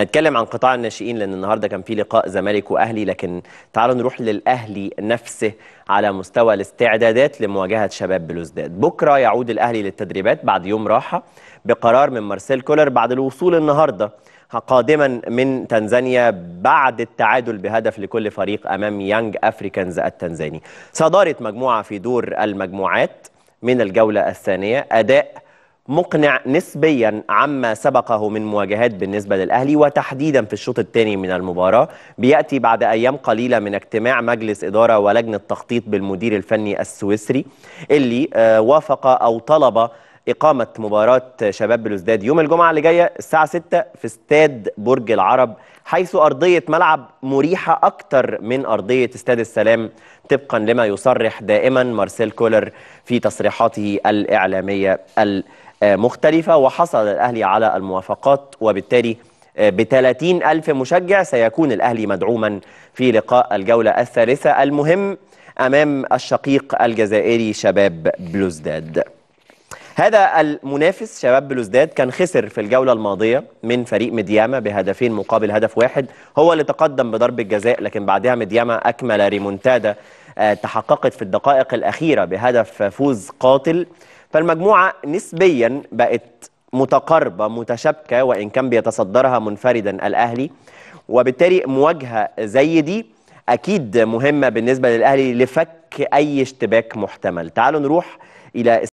نتكلم عن قطاع الناشئين لان النهارده كان في لقاء زمالك واهلي لكن تعالوا نروح للاهلي نفسه على مستوى الاستعدادات لمواجهه شباب بلوزداد بكره يعود الاهلي للتدريبات بعد يوم راحه بقرار من مارسيل كولر بعد الوصول النهارده قادما من تنزانيا بعد التعادل بهدف لكل فريق امام يانج افريكانز التنزاني صدارت مجموعه في دور المجموعات من الجوله الثانيه اداء مقنع نسبيا عما سبقه من مواجهات بالنسبة للأهلي وتحديدا في الشوط الثاني من المباراة بيأتي بعد أيام قليلة من اجتماع مجلس إدارة ولجنة تخطيط بالمدير الفني السويسري اللي آه، وافق أو طلب إقامة مباراة شباب بلوزداد يوم الجمعة اللي جاية الساعة 6 في استاد برج العرب حيث أرضية ملعب مريحة أكتر من أرضية استاد السلام طبقا لما يصرح دائما مارسيل كولر في تصريحاته الإعلامية المختلفة وحصل الأهلي على الموافقات وبالتالي ب ألف مشجع سيكون الأهلي مدعوما في لقاء الجولة الثالثة المهم أمام الشقيق الجزائري شباب بلوزداد هذا المنافس شباب بلوزداد كان خسر في الجولة الماضية من فريق مدياما بهدفين مقابل هدف واحد هو اللي تقدم بضرب الجزاء لكن بعدها مدياما أكمل ريمونتادا آه، تحققت في الدقائق الأخيرة بهدف فوز قاتل فالمجموعة نسبيا بقت متقاربة متشابكة وإن كان بيتصدرها منفردا الأهلي وبالتالي مواجهة زي دي أكيد مهمة بالنسبة للأهلي لفك أي اشتباك محتمل تعالوا نروح إلى